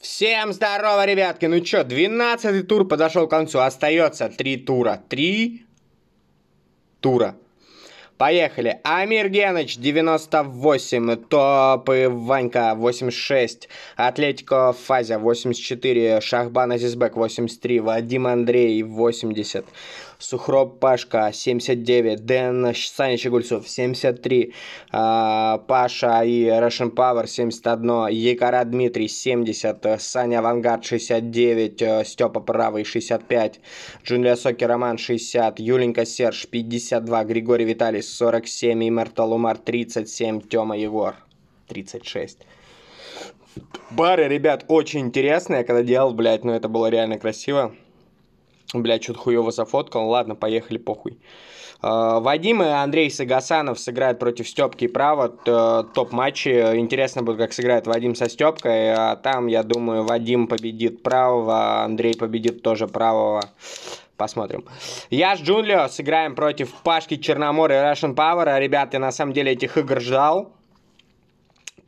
Всем здорово, ребятки! Ну чё, 12 тур подошел к концу. Остается 3 тура. 3 тура. Поехали. Амир Геныч 98, Топы Ванька 86, Атлетико Фазя 84, Шахбан Азизбек 83, Вадим Андрей 80, Сухроб Пашка 79, Дэн Саня 73, а, Паша и Russian Power 71, Якора Дмитрий 70, Саня Авангард 69, э, Степа Правый 65, Джунгля Соки Роман 60, Юленька Серж 52, Григорий Виталий 47, Иммортал Умар 37, Тёма Егор 36. Бары, ребят, очень интересные. Я когда делал, блядь, ну это было реально красиво. Блядь, что-то хуёво зафоткал. Ладно, поехали, похуй. А, Вадим и Андрей Сагасанов сыграют против Степки и Права. Топ-матчи. Интересно будет, как сыграет Вадим со Степкой. А там, я думаю, Вадим победит правого, Андрей победит тоже правого. Посмотрим. Я с Джунлио сыграем против Пашки Черномора и Russian Power. А, Ребят, я на самом деле этих игр ждал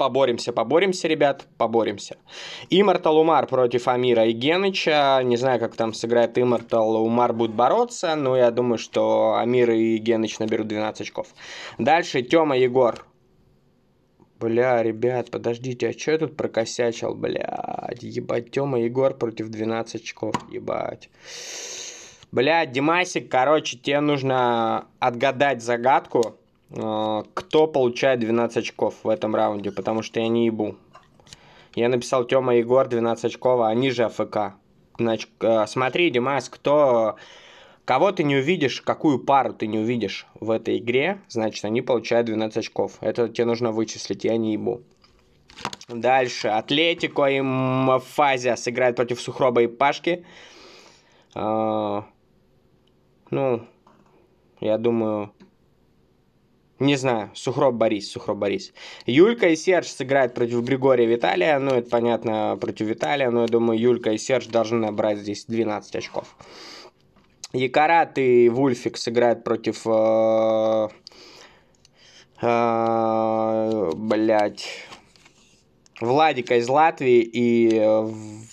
поборемся, поборемся, ребят, поборемся. Иммортал Умар против Амира и Геныча. Не знаю, как там сыграет Иммортал. Умар будет бороться, но я думаю, что Амир и Геныч наберут 12 очков. Дальше Тёма Егор. Бля, ребят, подождите, а что я тут прокосячил, блядь? Ебать, Тёма Егор против 12 очков, ебать. Бля, Димасик, короче, тебе нужно отгадать загадку а, кто получает 12 очков в этом раунде, потому что я не ебу. Я написал Тёма Егор 12 очков, а они же АФК. Значит, а, смотри, Димас, кто... Кого ты не увидишь, какую пару ты не увидишь в этой игре, значит, они получают 12 очков. Это тебе нужно вычислить, я не ебу. Дальше. Атлетико и Мафазия сыграют против Сухроба и Пашки. А, ну, я думаю, не знаю, Сухроб Борис, Сухроб Борис. Юлька и Серж сыграют против Григория Виталия. Ну, это понятно, против Виталия. Но я думаю, Юлька и Серж должны набрать здесь 12 очков. Якарат и Вульфик сыграют против... Э, э, блять... Владика из Латвии и э,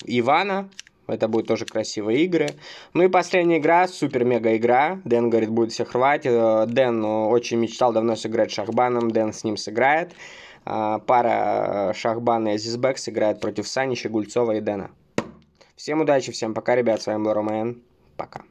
Ивана это будут тоже красивые игры. Ну и последняя игра, супер-мега игра. Дэн, говорит, будет всех рвать. Э, Дэн ну, очень мечтал давно сыграть Шахбаном. Дэн с ним сыграет. А, пара э, Шахбана и Азизбек сыграет против Санича, Гульцова и Дэна. Всем удачи, всем пока, ребят. С вами был Роман. Пока.